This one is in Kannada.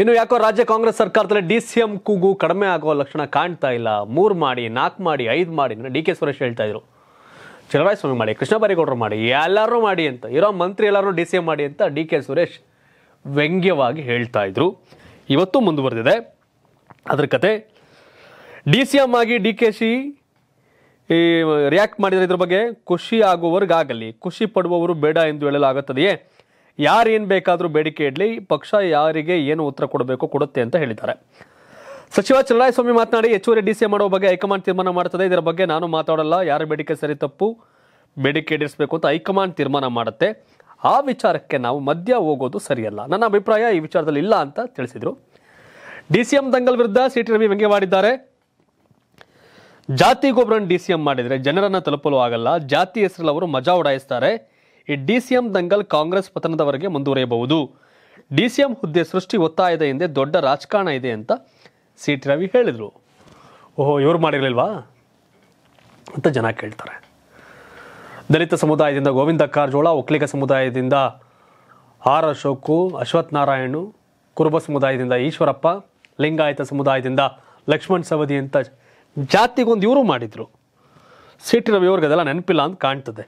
ಇನ್ನು ಯಾಕೋ ರಾಜ್ಯ ಕಾಂಗ್ರೆಸ್ ಸರ್ಕಾರದಲ್ಲಿ ಡಿ ಸಿ ಎಂ ಕೂಗು ಕಡಿಮೆ ಆಗುವ ಲಕ್ಷಣ ಕಾಣ್ತಾ ಇಲ್ಲ ಮೂರು ಮಾಡಿ ನಾಲ್ಕು ಮಾಡಿ ಐದು ಮಾಡಿ ಡಿ ಕೆ ಸುರೇಶ್ ಹೇಳ್ತಾ ಇದ್ರು ಸ್ವಾಮಿ ಮಾಡಿ ಕೃಷ್ಣ ಬೈರೇಗೌಡರು ಮಾಡಿ ಎಲ್ಲರೂ ಮಾಡಿ ಅಂತ ಇರೋ ಮಂತ್ರಿ ಎಲ್ಲರೂ ಡಿ ಸಿ ಎಂ ಮಾಡಿ ಅಂತ ಡಿ ಕೆ ಸುರೇಶ್ ವ್ಯಂಗ್ಯವಾಗಿ ಹೇಳ್ತಾ ಇದ್ರು ಇವತ್ತು ಮುಂದುವರೆದಿದೆ ಅದ್ರ ಕತೆ ಡಿ ಸಿ ಎಂ ಆಗಿ ಡಿ ಕೆ ಶಿ ಈ ರಿಯಾಕ್ಟ್ ಮಾಡಿದರೆ ಇದ್ರ ಬಗ್ಗೆ ಖುಷಿ ಆಗುವವರಿಗಾಗಲಿ ಖುಷಿ ಪಡುವವರು ಬೇಡ ಎಂದು ಹೇಳಲಾಗುತ್ತದೆಯೇ ಯಾರು ಏನು ಬೇಕಾದರೂ ಬೇಡಿಕೆ ಇಡಲಿ ಪಕ್ಷ ಯಾರಿಗೆ ಏನು ಉತ್ತರ ಕೊಡಬೇಕು ಕೊಡುತ್ತೆ ಅಂತ ಹೇಳಿದ್ದಾರೆ ಸಚಿವ ಚಲರಾಯಸ್ವಾಮಿ ಮಾತನಾಡಿ ಹೆಚ್ಚುವರಿ ಡಿ ಸಿ ಮಾಡುವ ಬಗ್ಗೆ ಹೈಕಮಾಂಡ್ ತೀರ್ಮಾನ ಮಾಡ್ತದೆ ಇದರ ಬಗ್ಗೆ ನಾನು ಮಾತಾಡಲ್ಲ ಯಾರ ಬೇಡಿಕೆ ಸರಿ ತಪ್ಪು ಬೇಡಿಕೆ ಈಡೇರಿಸಬೇಕು ಅಂತ ಹೈಕಮಾಂಡ್ ತೀರ್ಮಾನ ಮಾಡುತ್ತೆ ಆ ವಿಚಾರಕ್ಕೆ ನಾವು ಮಧ್ಯ ಹೋಗೋದು ಸರಿಯಲ್ಲ ನನ್ನ ಅಭಿಪ್ರಾಯ ಈ ವಿಚಾರದಲ್ಲಿ ಇಲ್ಲ ಅಂತ ತಿಳಿಸಿದರು ಡಿ ಸಿ ಎಂ ದಂಗಲ್ ವಿರುದ್ಧ ಸಿ ಟಿ ರವಿ ವ್ಯಂಗ್ಯವಾಡಿದ್ದಾರೆ ಜಾತಿ ಗೊಬ್ಬರ ಡಿ ಸಿ ಎಂ ಮಾಡಿದರೆ ಜನರನ್ನು ತಲುಪಲು ಆಗಲ್ಲ ಜಾತಿ ಹೆಸರಲ್ಲಿ ಅವರು ಮಜಾ ಉಡಾಯಿಸ್ತಾರೆ ಈ ಡಿಸಿಎಂ ದಂಗಲ್ ಕಾಂಗ್ರೆಸ್ ಪತನದವರೆಗೆ ಮುಂದುವರಿಯಬಹುದು ಡಿಸಿಎಂ ಹುದ್ದೆ ಸೃಷ್ಟಿ ಒತ್ತಾಯದ ಹಿಂದೆ ದೊಡ್ಡ ರಾಜಕಾರಣ ಇದೆ ಅಂತ ಸಿ ಟಿ ರವಿ ಹೇಳಿದರು ಓಹೋ ಇವರು ಮಾಡಿರಲಿಲ್ವಾ ಅಂತ ಜನ ಕೇಳ್ತಾರೆ ದಲಿತ ಸಮುದಾಯದಿಂದ ಗೋವಿಂದ ಕಾರಜೋಳ ಒಕ್ಕಲಿಗ ಸಮುದಾಯದಿಂದ ಆರ್ ಅಶೋಕು ಅಶ್ವಥ್ ನಾರಾಯಣು ಕುರುಬ ಸಮುದಾಯದಿಂದ ಈಶ್ವರಪ್ಪ ಲಿಂಗಾಯತ ಸಮುದಾಯದಿಂದ ಲಕ್ಷ್ಮಣ್ ಸವದಿ ಅಂತ ಜಾತಿಗೊಂದು ಇವರು ಮಾಡಿದರು ಸಿ ಟಿ ರವಿ ಅವ್ರಿಗೆ ಅದೆಲ್ಲ ನೆನಪಿಲ್ಲ ಅಂತ ಕಾಣ್ತದೆ